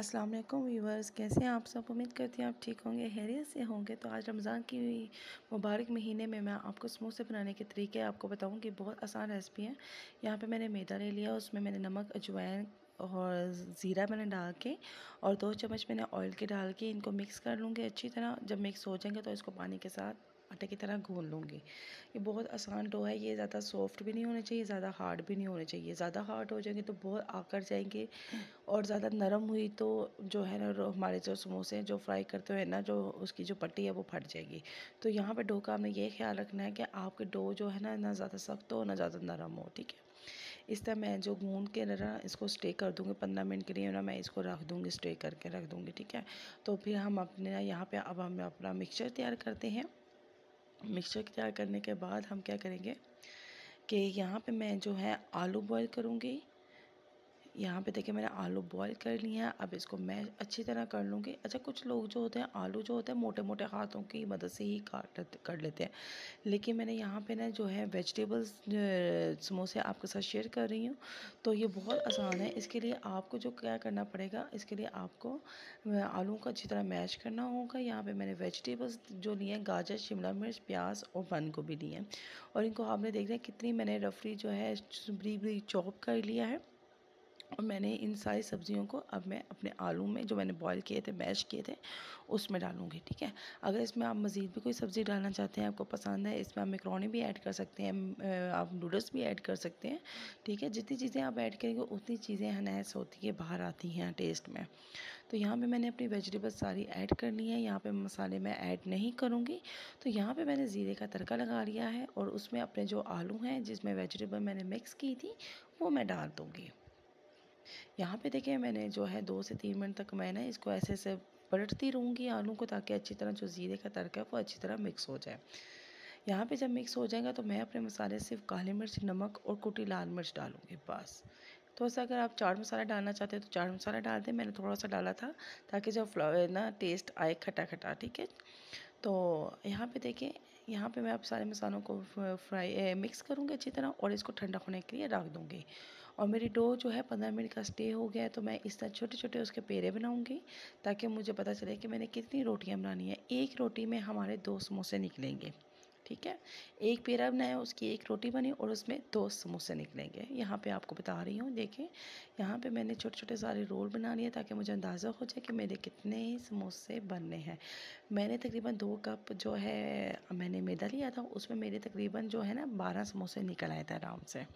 अस्सलाम वालेकुम व्यूवर्स कैसे हैं आप सब उम्मीद करती हैं आप ठीक होंगे हैरियत से होंगे तो आज रमज़ान की मुबारक महीने में मैं आपको समोसे बनाने के तरीके आपको बताऊँगी बहुत आसान रेसिपी है यहाँ पे मैंने मैदा ले लिया उसमें मैंने नमक अजवाइन और ज़ीरा मैंने डाल के और दो चम्मच मैंने ऑयल के डाल के इनको मिक्स कर लूँगी अच्छी तरह जब मिक्स हो जाएंगे तो इसको पानी के साथ आटे की तरह घोल लूँगी ये बहुत आसान डो है ये ज़्यादा सॉफ्ट भी नहीं होने चाहिए ज़्यादा हार्ड भी नहीं होने चाहिए ज़्यादा हार्ड हो जाएंगे तो बहुत आकर जाएंगे और ज़्यादा नरम हुई तो जो है ना हमारे जो समोसे हैं जो फ्राई करते हुए ना जो उसकी जो पट्टी है वो फट जाएगी तो यहाँ पर डो का हमें ये ख्याल रखना है कि आपके डो जो है ना ना ज़्यादा सख्त हो ना ज़्यादा नरम हो ठीक है इस तरह मैं जो गूंद के ना इसको स्टे कर दूँगी पंद्रह मिनट के लिए ना मैं इसको रख दूँगी स्टे करके रख दूँगी ठीक है तो फिर हम अपने यहाँ पे अब हम अपना मिक्सचर तैयार करते हैं मिक्सचर तैयार करने के बाद हम क्या करेंगे कि यहाँ पे मैं जो है आलू बॉईल करूँगी यहाँ पे देखिए मैंने आलू बॉईल कर लिए हैं अब इसको मैं अच्छी तरह कर लूँगी अच्छा कुछ लोग जो होते हैं आलू जो होते हैं मोटे मोटे हाथों की मदद से ही काट कर लेते हैं लेकिन मैंने यहाँ पे ना जो है वेजिटेबल्स समोसे आपके साथ शेयर कर रही हूँ तो ये बहुत आसान है इसके लिए आपको जो क्या करना पड़ेगा इसके लिए आपको आलू को अच्छी तरह मैश करना होगा यहाँ पर मैंने वेजिटेबल्स जो लिए हैं गाजर शिमला मिर्च प्याज और बंद को भी लिए और इनको आपने देख लिया कितनी मैंने रफली जो है ब्री ब्री चॉप कर लिया है और मैंने इन सारी सब्ज़ियों को अब मैं अपने आलू में जो मैंने बॉईल किए थे मैश किए थे उसमें डालूंगी ठीक है अगर इसमें आप मज़ीद भी कोई सब्ज़ी डालना चाहते हैं आपको पसंद है इसमें आप मेकरोनी भी ऐड कर सकते हैं आप नूडल्स भी ऐड कर सकते हैं ठीक है जितनी चीज़ें आप ऐड करेंगे उतनी चीज़ें हनैस होती है बाहर आती हैं टेस्ट में तो यहाँ पर मैंने अपनी वेजिटेबल सारी ऐड कर ली है यहाँ पर मसाले मैं ऐड नहीं करूँगी तो यहाँ पर मैंने ज़ीरे का तड़का लगा लिया है और उसमें अपने जो आलू हैं जिसमें वेजिटेबल मैंने मिक्स की थी वो मैं डाल दूँगी यहाँ पे देखिए मैंने जो है दो से तीन मिनट तक मैं ना इसको ऐसे ऐसे पलटती रहूँगी आलू को ताकि अच्छी तरह जो ज़ीरे का तड़का है वो अच्छी तरह मिक्स हो जाए यहाँ पे जब मिक्स हो जाएगा तो मैं अपने मसाले सिर्फ काली मिर्च नमक और कुटी लाल मिर्च डालूँगी बस तो ऐसे अगर आप चाट मसाला डालना चाहते हैं तो चाट मसाला डाल दें मैंने थोड़ा सा डाला था ताकि जो फ्लावर ना टेस्ट आए खटा खटा ठीक है तो यहाँ पे देखिए यहाँ पे मैं आप सारे मसालों को फ्राई मिक्स करूँगी अच्छी तरह और इसको ठंडा होने के लिए रख दूँगी और मेरी डो जो है पंद्रह मिनट का स्टे हो गया है तो मैं इस तरह छोटे छोटे उसके पेड़े बनाऊँगी ताकि मुझे पता चले कि मैंने कितनी रोटियाँ बनानी है एक रोटी में हमारे दो समोसे निकलेंगे ठीक है एक पेड़ा बनाया उसकी एक रोटी बनी और उसमें दो समोसे निकलेंगे यहाँ पे आपको बता रही हूँ देखें यहाँ पे मैंने छोटे छोटे सारे रोल बना लिए ताकि मुझे अंदाज़ा हो जाए कि मेरे कितने समोसे बनने हैं मैंने तकरीबन दो कप जो है मैंने मैदा लिया था उसमें मेरे तकरीबन जो है ना बारह समोसे निकल आए थे आराम से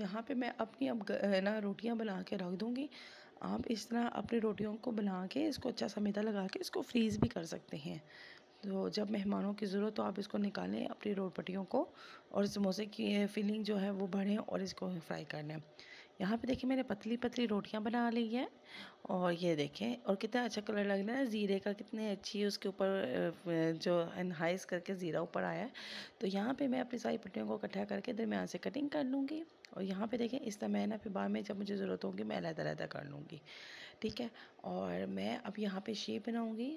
यहाँ पे मैं अपनी अब है ना रोटियाँ बना के रख दूँगी आप इस तरह अपनी रोटियों को बना के इसको अच्छा सा मैदा लगा के इसको फ्रीज़ भी कर सकते हैं तो जब मेहमानों की ज़रूरत हो आप इसको निकालें अपनी रोटियों को और समोसे की फिलिंग जो है वो भरें और इसको फ्राई कर लें यहाँ पे देखिए मैंने पतली पतली रोटियाँ बना ली हैं और ये देखें और कितना अच्छा कलर लग रहा है ज़ीरे का कितने अच्छी उसके ऊपर जो एनहाइस करके ज़ीरा ऊपर आया है तो यहाँ पे मैं अपनी सारी पट्टियों को इकट्ठा करके दरमियान से कटिंग कर लूँगी और यहाँ पे देखें इस तरह मैं ना फिर बाद में जब मुझे ज़रूरत होगी मैं अलहदा अलहदा कर लूँगी ठीक है और मैं अब यहाँ पर शेप बनाऊँगी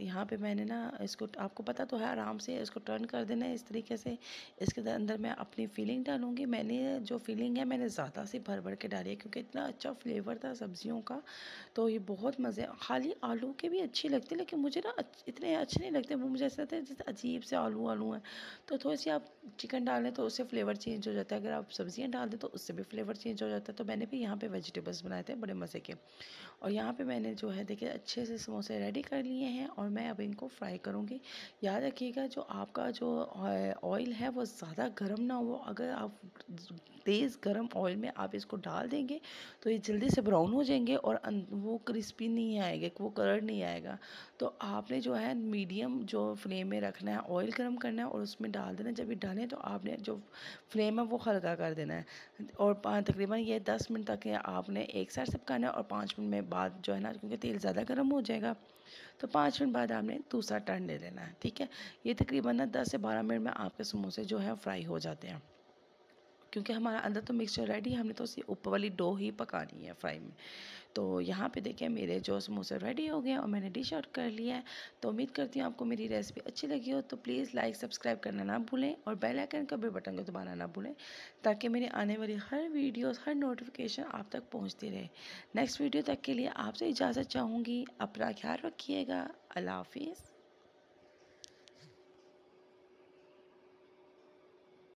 यहाँ पे मैंने ना इसको आपको पता तो है आराम से इसको टर्न कर देना है इस तरीके से इसके अंदर मैं अपनी फीलिंग डालूँगी मैंने जो फीलिंग है मैंने ज़्यादा से भर भर के डाली है क्योंकि इतना अच्छा फ्लेवर था सब्जियों का तो ये बहुत मज़े खाली आलू के भी अच्छी लगती लेकिन मुझे ना इतने अच्छे नहीं लगते वो मुझे ऐसे लगते जैसे अजीब से आलू आलू हैं तो थोड़ी सी आप चिकन डालें तो उससे फ्लेवर चेंज हो जाता है अगर आप सब्जियाँ डाल दें तो उससे भी फ्लेवर चेंज हो जाता है तो मैंने भी यहाँ पर वेजिटेबल्स बनाए थे बड़े मज़े के और यहाँ पर मैंने जो है देखिए अच्छे से समोसे रेडी कर लिए हैं और और मैं अब इनको फ्राई करूँगी याद रखिएगा जो आपका जो ऑयल है वो ज़्यादा गर्म ना हो अगर आप तेज़ गर्म ऑयल में आप इसको डाल देंगे तो ये जल्दी से ब्राउन हो जाएंगे और अं, वो क्रिस्पी नहीं आएगा वो कलर नहीं आएगा तो आपने जो है मीडियम जो फ्लेम में रखना है ऑयल गर्म करना है और उसमें डाल देना जब ये डालें तो आपने जो फ्लेम है वो हल्का कर देना है और तकरीबन ये दस मिनट तक आपने एक साइड से पकाना है और पाँच मिनट में बाद जो है ना क्योंकि तेल ज़्यादा गर्म हो जाएगा तो पाँच मिनट बाद आपने दूसरा टर्न ले लेना है ठीक है ये तकरीबन ना दस से बारह मिनट में आपके समोसे जो है फ्राई हो जाते हैं क्योंकि हमारा अंदर तो मिक्सचर रेडी है हमने तो उसे ऊपर वाली डो ही पकानी है फ्राई में तो यहाँ पे देखिए मेरे जो समोसे रेडी हो गए और मैंने डिश आउट कर लिया है तो उम्मीद करती हूँ आपको मेरी रेसिपी अच्छी लगी हो तो प्लीज़ लाइक सब्सक्राइब करना ना भूलें और बेल आइकन का भी बटन को दबाना ना भूलें ताकि मेरी आने वाली हर वीडियो हर नोटिफिकेशन आप तक पहुँचती रहे नेक्स्ट वीडियो तक के लिए आपसे इजाज़त चाहूँगी अपना ख्याल रखिएगा अल्लाह हाफिज़